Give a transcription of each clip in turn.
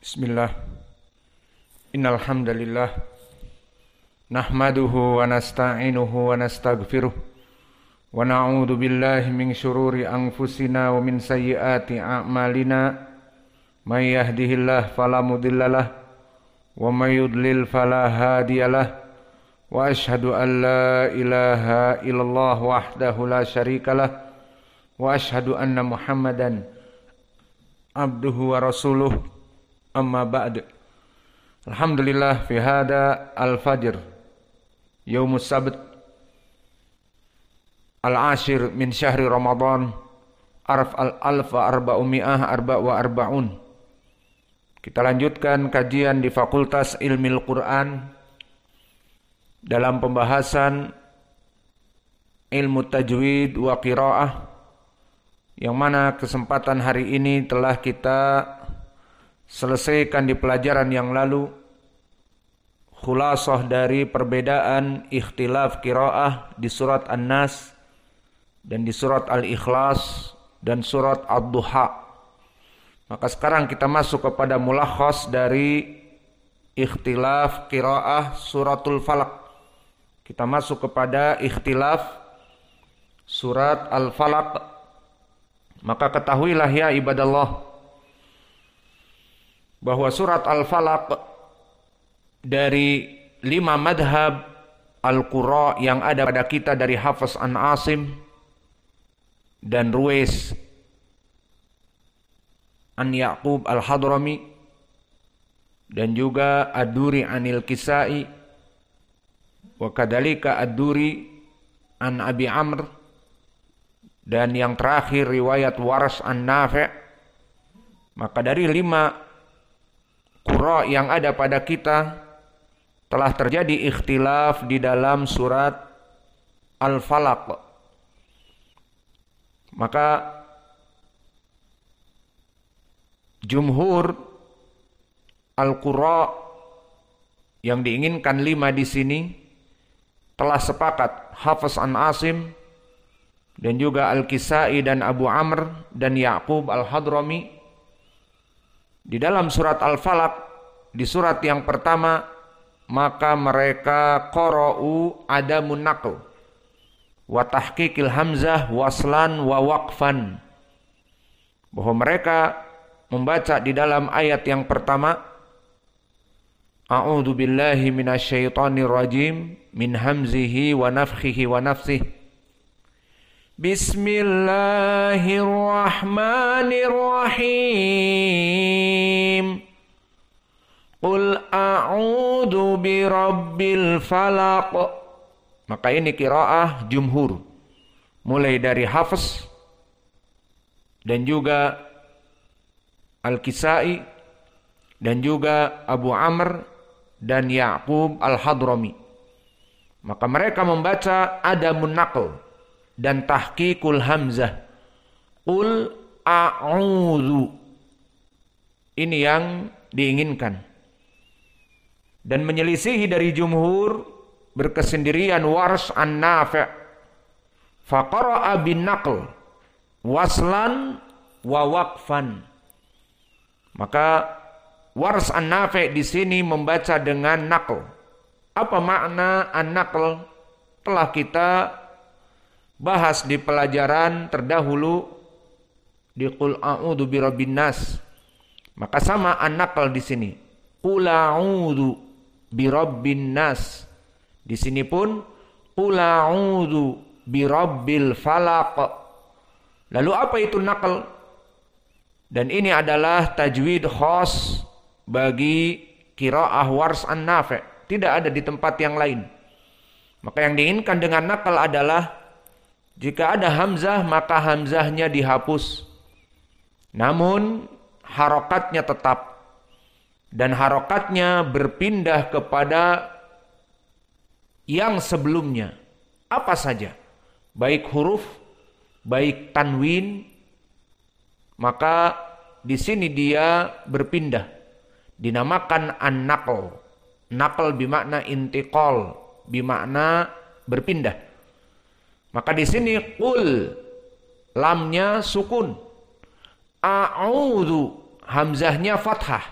Bismillah Innal alhamdulillah. nahmaduhu wa nasta'inuhu wa nastaghfiruh wa billahi min shururi anfusina wa min sayyiati a'malina may yahdihillahu fala wa mayudlil yudlil wa ashhadu an la ilaha illallah wahdahu la syarikalah wa ashhadu anna muhammadan abduhu wa rasuluh Amma ba'd. Alhamdulillah fi hada al-fajr yaumus sabt al-ashir min syahri Ramadan arf al-alfa arba'umi'ah arba' wa arba'un. Kita lanjutkan kajian di Fakultas Al Quran dalam pembahasan ilmu tajwid wa qiraah yang mana kesempatan hari ini telah kita selesaikan di pelajaran yang lalu khulasah dari perbedaan ikhtilaf kiraah di surat An-Nas dan di surat Al-Ikhlas dan surat Ad-Duha. Maka sekarang kita masuk kepada mulakhas dari ikhtilaf kiraah suratul falak. Kita masuk kepada ikhtilaf surat al-falak. Maka ketahuilah ya ibadallah bahwa surat Al-Falaq dari lima madhab Al-Qura yang ada pada kita dari Hafiz An Asim dan Ruiz An Yaqub Al-Hadrami dan juga Ad-Duri Anil Kisai wa kadalika Ad-Duri An Abi Amr dan yang terakhir riwayat Waras An Nafi' maka dari lima qura yang ada pada kita telah terjadi ikhtilaf di dalam surat Al-Falaq. Maka jumhur Al-Qura yang diinginkan lima di sini telah sepakat Hafiz an Asim dan juga Al-Kisai dan Abu Amr dan Ya'qub Al-Hadrami di dalam surat Al-Falaq, di surat yang pertama, maka mereka koro'u adamun munakl. Wa tahqiqil hamzah waslan wa waqfan. Bahwa mereka membaca di dalam ayat yang pertama, A'udzu billahi minasyaitonir rajim min hamzihi wa nafkhihi wa nafsihi Bismillahirrahmanirrahim. Qul bi birabbil Falak. Maka ini kiraah jumhur. Mulai dari Hafiz dan juga Al-Kisai dan juga Abu Amr dan Ya'qub Al-Hadrami. Maka mereka membaca Adamun Naql dan tahqiqul hamzah. ul a'udzu. Ini yang diinginkan. Dan menyelisihi dari jumhur berkesendirian wars an nafi' faqara'a bin naql waslan wa waqfan. Maka wars an nafi' di sini membaca dengan naql. Apa makna an naql? Telah kita bahas di pelajaran terdahulu di qul a'udzu birabbin nas. Maka sama anakal di sini. Qul a'udzu birabbin nas. Di sini pun qul a'udzu birabbil falaq. Lalu apa itu nakal? Dan ini adalah tajwid khas bagi kira wars an nafe Tidak ada di tempat yang lain. Maka yang diinginkan dengan nakal adalah jika ada hamzah, maka hamzahnya dihapus. Namun, harokatnya tetap. Dan harokatnya berpindah kepada yang sebelumnya. Apa saja. Baik huruf, baik tanwin. Maka di sini dia berpindah. Dinamakan an nakl nakl bimakna intiqol, bimakna berpindah maka di sini kul lamnya sukun. A'udzu hamzahnya fathah.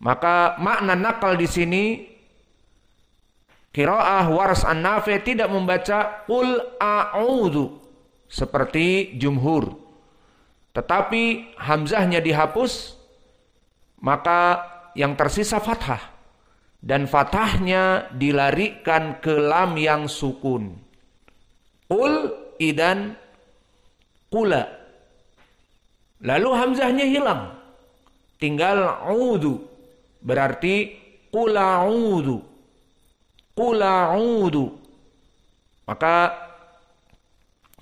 Maka makna nakal di sini Kiraah waras an naf'e tidak membaca kul a'udhu seperti jumhur. Tetapi hamzahnya dihapus maka yang tersisa fathah dan fathahnya dilarikan ke lam yang sukun. Ul idan kula. Lalu hamzahnya hilang. Tinggal udu. Berarti kula udu. Kula udu. Maka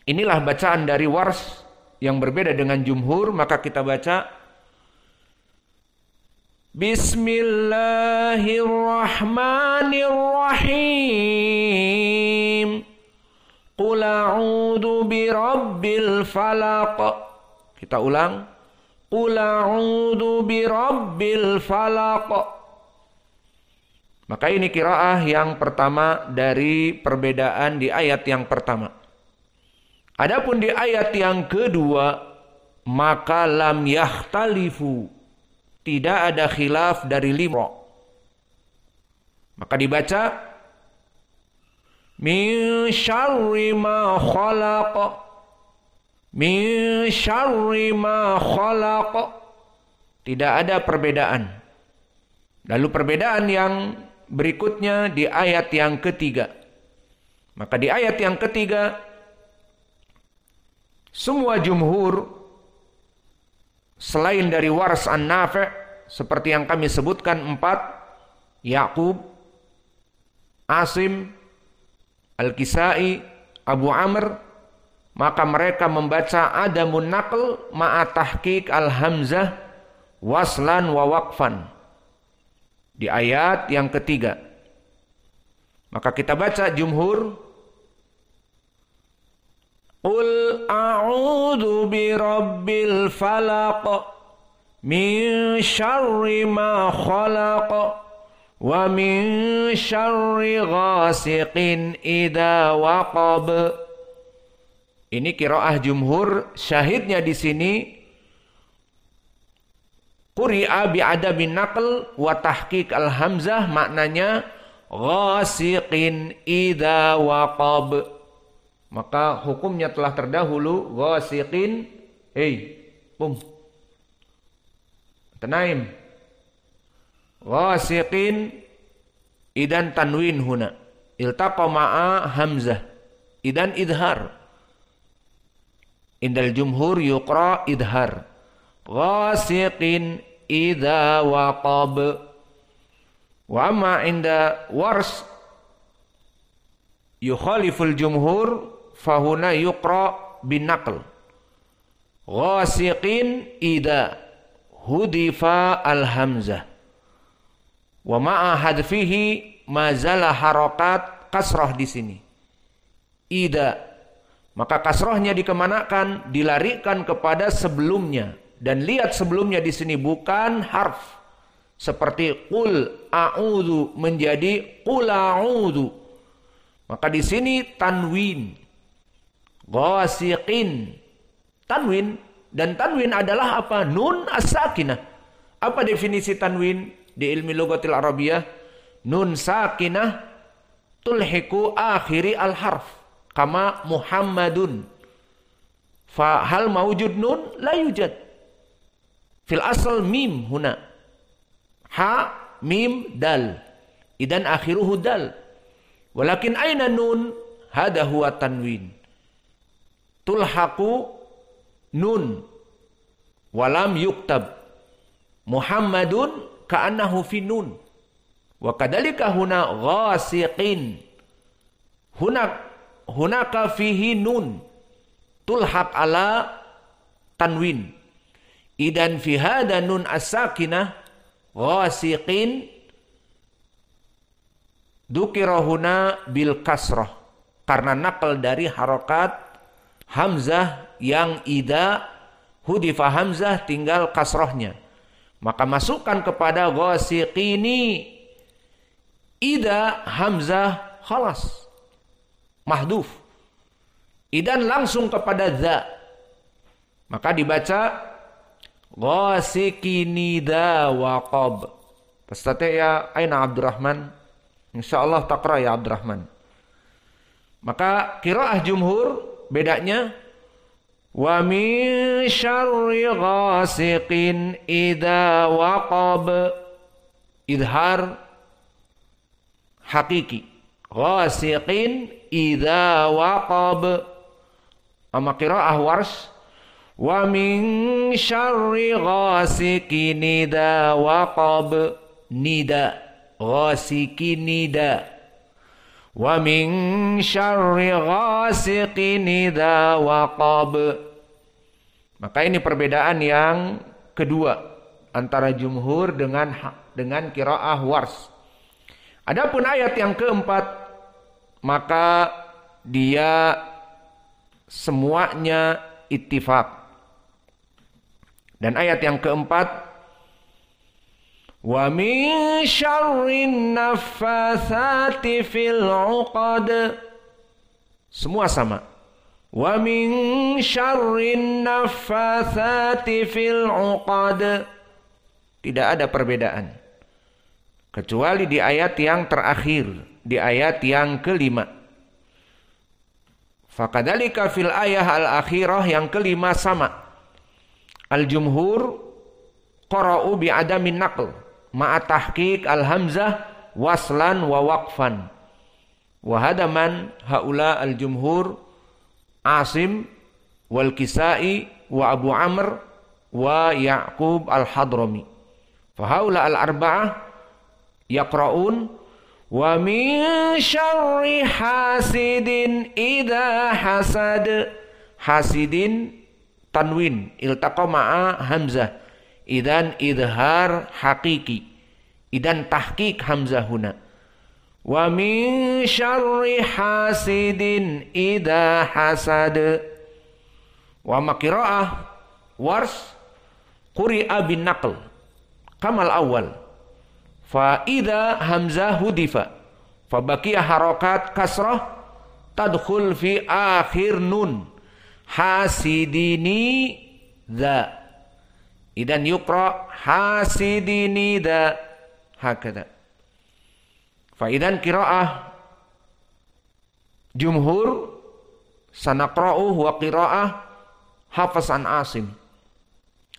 inilah bacaan dari wars yang berbeda dengan jumhur. Maka kita baca Bismillahirrahmanirrahim a'udzu birabbil falaq. Kita ulang. Qul a'udzu birabbil falaq. Maka ini kiraah yang pertama dari perbedaan di ayat yang pertama. Adapun di ayat yang kedua, maka lam yahtalifu. Tidak ada khilaf dari limro Maka dibaca min syarri ma khalaq min syarri ma khalaq tidak ada perbedaan lalu perbedaan yang berikutnya di ayat yang ketiga maka di ayat yang ketiga semua jumhur selain dari waras an-nafi' seperti yang kami sebutkan empat Yakub, Asim, Al-Kisai, Abu Amr, maka mereka membaca Adamun Naql ma'atahkik Al-Hamzah waslan wa waqfan. Di ayat yang ketiga. Maka kita baca jumhur Qul a'udhu bi rabbil falak min syarri ma khalaq Wa min syarri ghasiqin idza waqab. Ini kiroah jumhur, syahidnya di sini Quri'a bi adamin naql wa tahqiq al hamzah maknanya ghasiqin idza waqab. Maka hukumnya telah terdahulu ghasiqin. Hei, pum. Tenaim. Wasiqin idan tanwin huna. Iltaqa ma'a hamzah. Idan idhar. Indal jumhur yuqra idhar. Wasiqin idha waqab. Wa ma inda wars yukhaliful jumhur fahuna yuqra binaql. Ghasiqin idha hudifa al-hamzah. Wa ma'a hadfihi mazala harokat kasroh di sini. Ida. Maka kasrohnya dikemanakan, dilarikan kepada sebelumnya. Dan lihat sebelumnya di sini bukan harf. Seperti kul a'udhu menjadi kul a'udhu. Maka di sini tanwin. Ghasiqin. Tanwin. Dan tanwin adalah apa? Nun as Apa definisi tanwin? di ilmi lugatil Arabiyah nun sakinah tulhiku akhiri al harf kama Muhammadun fa hal mawjud nun la yujad fil asal mim huna ha mim dal idan akhiruhu dal walakin aina nun hada huwa tanwin tulhaku nun walam yuktab Muhammadun ka'annahu finun. Wa kadalika huna ghasiqin. huna hunaka fihi nun tulhaq ala tanwin. Idan fi hadha nun as-sakinah ghasiqin huna bil kasroh karena nakal dari harokat hamzah yang ida hudifa hamzah tinggal kasrohnya maka masukkan kepada ghasiqini ida hamzah khalas mahduf. Idan langsung kepada za. Maka dibaca ghasiqini da waqab. Pastate ya aina Abdurrahman? Insyaallah takra ya Abdurrahman. Maka kiraah jumhur bedanya ومن شر غاسق إذا وقب إظهار حقيقي غاسق إذا وقب أما قراءة ورش ومن شر غاسق إذا وقب ندى غاسق ندى Wa min syarri ghasiqin idza waqab. Maka ini perbedaan yang kedua antara jumhur dengan dengan qiraah wars. Adapun ayat yang keempat maka dia semuanya ittifaq. Dan ayat yang keempat ومن شر النفاثات في العقد semua sama wa min syarrin naffatsati fil 'uqad tidak ada perbedaan kecuali di ayat yang terakhir di ayat yang kelima fakadalika fil ayah al akhirah yang kelima sama al jumhur qara'u bi adamin naql ma'atahkik al-hamzah waslan wa waqfan. Wahadaman haula al-jumhur Asim wal Kisai wa Abu Amr wa Ya'qub al-Hadrami. Fahaula al-arba'ah yaqra'un wa min syarri hasidin idha hasad. Hasidin tanwin iltaqa ma'a hamzah Idan idhar hakiki. Idan tahkik hamzah huna. Wa min syarri hasidin idha hasad. Wa makira'ah wars quri'a bin naql. Kamal awal. Fa idha hamzah hudifa. Fa bakia harokat kasrah tadkhul fi akhir nun. Hasidini dha Idan yukra hasidini da hakada. Faidan kiraah jumhur sana wa qira'ah hafaz an asim.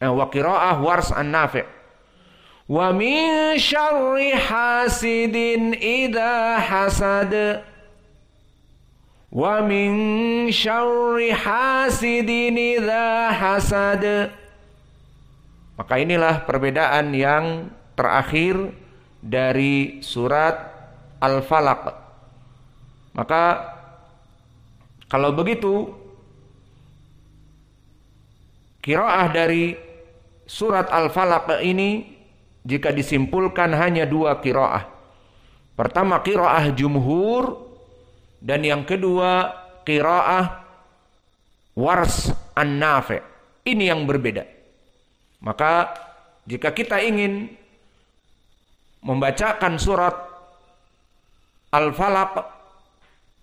Eh, wa qira'ah wars an nafi' wa min syarri hasidin idha hasad wa min syarri hasidin idha hasad maka inilah perbedaan yang terakhir dari surat Al-Falaq. Maka kalau begitu kiroah dari surat Al-Falaq ini jika disimpulkan hanya dua kiroah. Pertama kiroah jumhur dan yang kedua kiroah wars an nafe Ini yang berbeda. Maka jika kita ingin membacakan surat Al-Falaq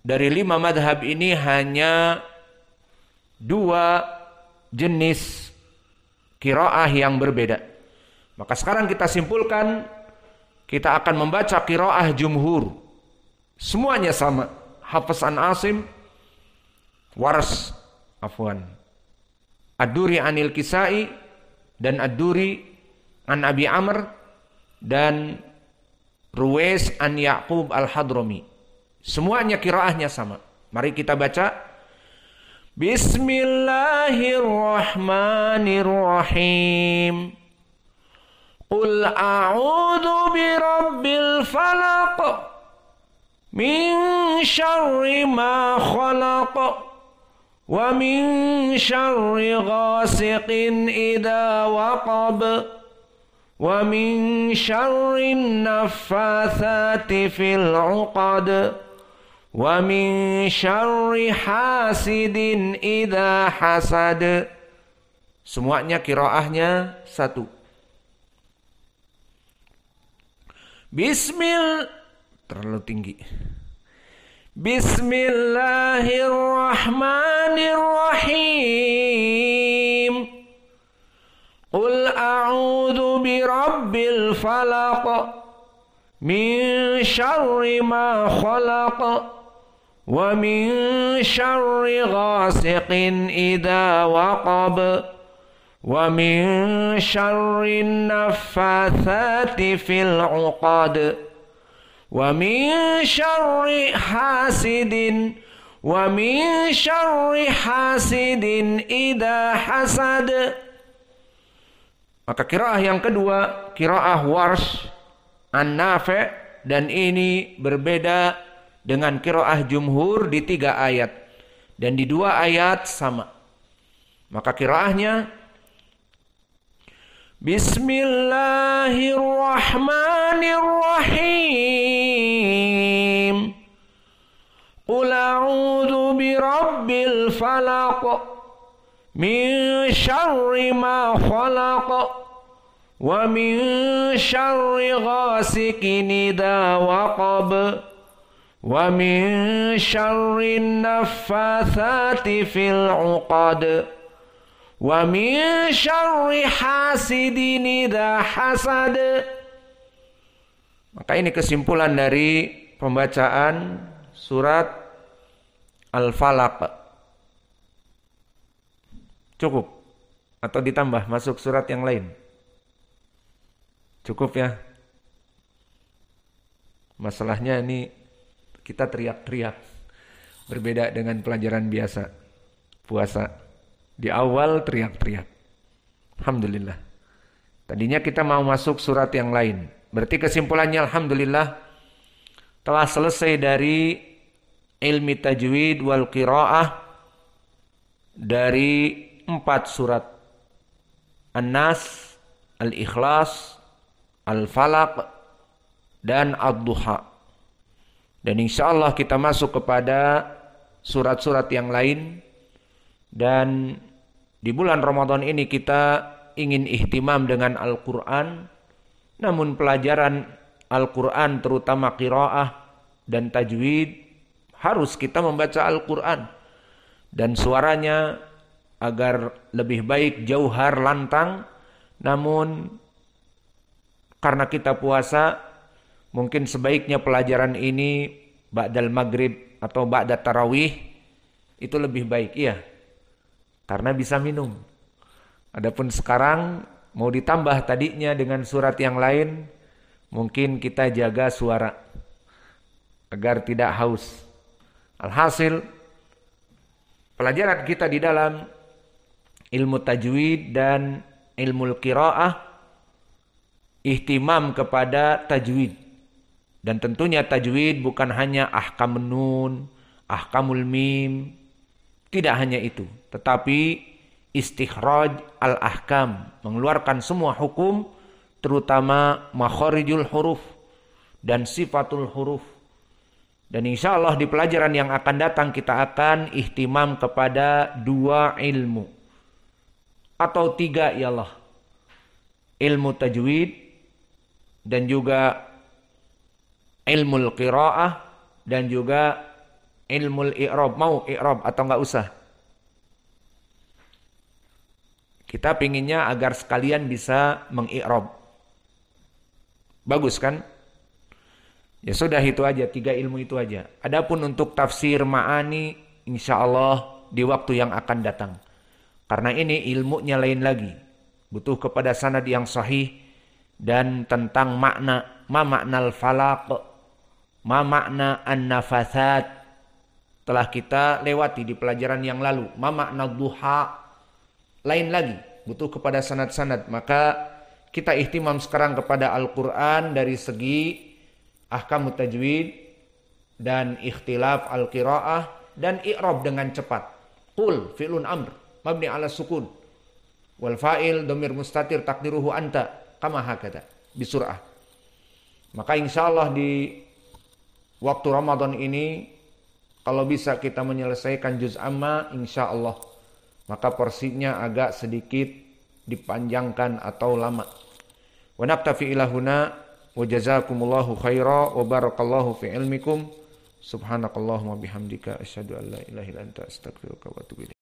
dari lima madhab ini hanya dua jenis kiroah yang berbeda. Maka sekarang kita simpulkan kita akan membaca kiroah jumhur. Semuanya sama. Hafiz an Asim, Wars, Afwan. Aduri anil Kisai, dan Ad-Duri an Abi Amr dan Ruwais an Yaqub Al-Hadrami. Semuanya kiraahnya sama. Mari kita baca Bismillahirrahmanirrahim. Qul a'udzu Rabbil falaq min syarri ma khalaq ومن شر غاسق إذا وقب ومن شر النفاثات في العقد ومن شر حاسد إذا حسد Semuanya kiraahnya satu. Bismillah terlalu tinggi. بسم الله الرحمن الرحيم قل أعوذ برب الفلق من شر ما خلق ومن شر غاسق إذا وقب ومن شر النفاثات في العقد wa min syarri hasidin wa min syarri hasidin idza hasad maka kiraah yang kedua kiraah wars an dan ini berbeda dengan kiraah jumhur di tiga ayat dan di dua ayat sama maka kiraahnya Bismillahirrahmanirrahim rabbil falaq min syarri ma khalaq wa min syarri ghasikin idza waqab wa min syarri naffathati fil 'uqad wa min syarri hasidin idza hasad maka ini kesimpulan dari pembacaan surat Al-Falaq. Cukup. Atau ditambah masuk surat yang lain. Cukup ya. Masalahnya ini kita teriak-teriak. Berbeda dengan pelajaran biasa. Puasa. Di awal teriak-teriak. Alhamdulillah. Tadinya kita mau masuk surat yang lain. Berarti kesimpulannya Alhamdulillah telah selesai dari ilmi tajwid wal qiraah dari empat surat An-Nas, Al-Ikhlas, Al-Falaq, dan Ad-Duha. Dan insya Allah kita masuk kepada surat-surat yang lain. Dan di bulan Ramadan ini kita ingin ihtimam dengan Al-Quran. Namun pelajaran Al-Quran terutama Qira'ah dan Tajwid harus kita membaca Al-Quran. Dan suaranya agar lebih baik jauhar lantang, namun karena kita puasa, mungkin sebaiknya pelajaran ini ba'dal maghrib atau ba'da tarawih itu lebih baik, iya. Karena bisa minum. Adapun sekarang mau ditambah tadinya dengan surat yang lain, mungkin kita jaga suara agar tidak haus. Alhasil pelajaran kita di dalam ilmu tajwid dan ilmu qiraah ihtimam kepada tajwid. Dan tentunya tajwid bukan hanya ahkam nun, ahkamul mim, tidak hanya itu, tetapi istikhraj al-ahkam, mengeluarkan semua hukum terutama makharijul huruf dan sifatul huruf dan insya Allah di pelajaran yang akan datang kita akan ihtimam kepada dua ilmu. Atau tiga ya Allah. Ilmu tajwid dan juga ilmu qiraah dan juga ilmu i'rab. Mau i'rab atau nggak usah? Kita pinginnya agar sekalian bisa mengi'rab. Bagus kan? Ya sudah itu aja, tiga ilmu itu aja. Adapun untuk tafsir ma'ani, insya Allah di waktu yang akan datang. Karena ini ilmunya lain lagi. Butuh kepada sanad yang sahih dan tentang makna. Ma makna al-falaq, ma makna an-nafasat. Telah kita lewati di pelajaran yang lalu. Ma makna duha, lain lagi. Butuh kepada sanad-sanad. Maka kita ihtimam sekarang kepada Al-Quran dari segi ahkam tajwid dan ikhtilaf al-qiraah dan i'rab dengan cepat. Qul fi'lun amr mabni ala sukun. Wal fa'il domir mustatir takdiruhu anta kama hakata surah. Maka insya Allah di waktu Ramadan ini kalau bisa kita menyelesaikan juz amma insya Allah maka persisnya agak sedikit dipanjangkan atau lama. Wa naktafi ilahuna wa jazakumullahu khaira wa barakallahu fi ilmikum subhanakallahumma bihamdika asyhadu an la ilaha illa anta astaghfiruka wa atubu